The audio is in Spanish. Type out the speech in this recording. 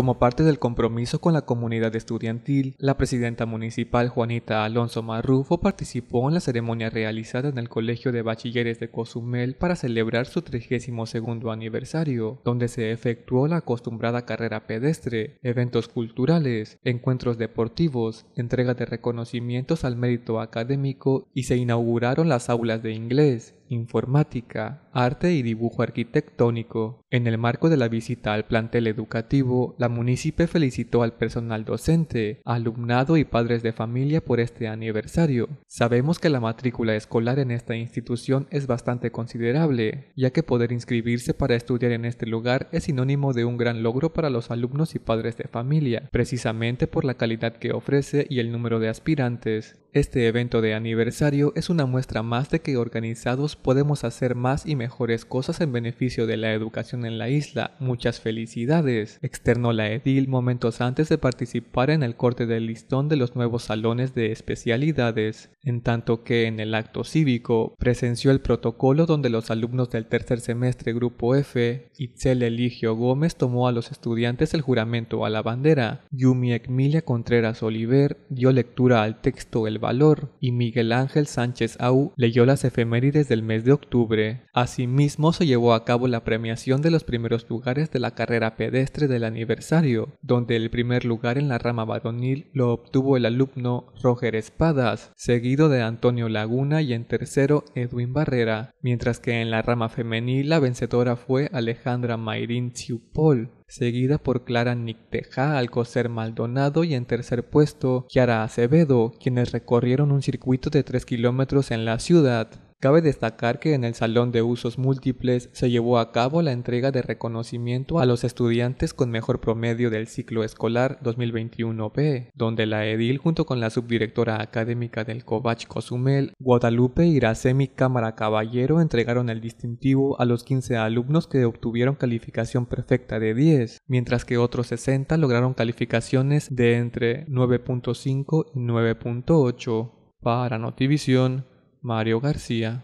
Como parte del compromiso con la comunidad estudiantil, la presidenta municipal Juanita Alonso Marrufo participó en la ceremonia realizada en el Colegio de Bachilleres de Cozumel para celebrar su 32 aniversario, donde se efectuó la acostumbrada carrera pedestre, eventos culturales, encuentros deportivos, entrega de reconocimientos al mérito académico y se inauguraron las aulas de inglés, informática, arte y dibujo arquitectónico. En el marco de la visita al plantel educativo, la munícipe felicitó al personal docente, alumnado y padres de familia por este aniversario. Sabemos que la matrícula escolar en esta institución es bastante considerable, ya que poder inscribirse para estudiar en este lugar es sinónimo de un gran logro para los alumnos y padres de familia, precisamente por la calidad que ofrece y el número de aspirantes. Este evento de aniversario es una muestra más de que organizados podemos hacer más y mejores cosas en beneficio de la educación en la isla. Muchas felicidades, externó la edil momentos antes de participar en el corte del listón de los nuevos salones de especialidades, en tanto que en el acto cívico presenció el protocolo donde los alumnos del tercer semestre grupo F, Itzel Eligio Gómez tomó a los estudiantes el juramento a la bandera. Yumi Emilia Contreras Oliver dio lectura al texto el Valor y Miguel Ángel Sánchez Au leyó las efemérides del mes de octubre. Asimismo se llevó a cabo la premiación de los primeros lugares de la carrera pedestre del aniversario, donde el primer lugar en la rama varonil lo obtuvo el alumno Roger Espadas, seguido de Antonio Laguna y en tercero Edwin Barrera, mientras que en la rama femenil la vencedora fue Alejandra Mayrin Ciupol, seguida por Clara Nicteja Alcocer Maldonado y en tercer puesto Kiara Acevedo, quienes ...corrieron un circuito de 3 kilómetros en la ciudad. Cabe destacar que en el Salón de Usos Múltiples se llevó a cabo la entrega de reconocimiento a los estudiantes con mejor promedio del ciclo escolar 2021-B, donde la edil junto con la subdirectora académica del Covach Cozumel, Guadalupe Iracemi Cámara Caballero entregaron el distintivo a los 15 alumnos que obtuvieron calificación perfecta de 10, mientras que otros 60 lograron calificaciones de entre 9.5 y 9.8. Para Notivisión, Mario García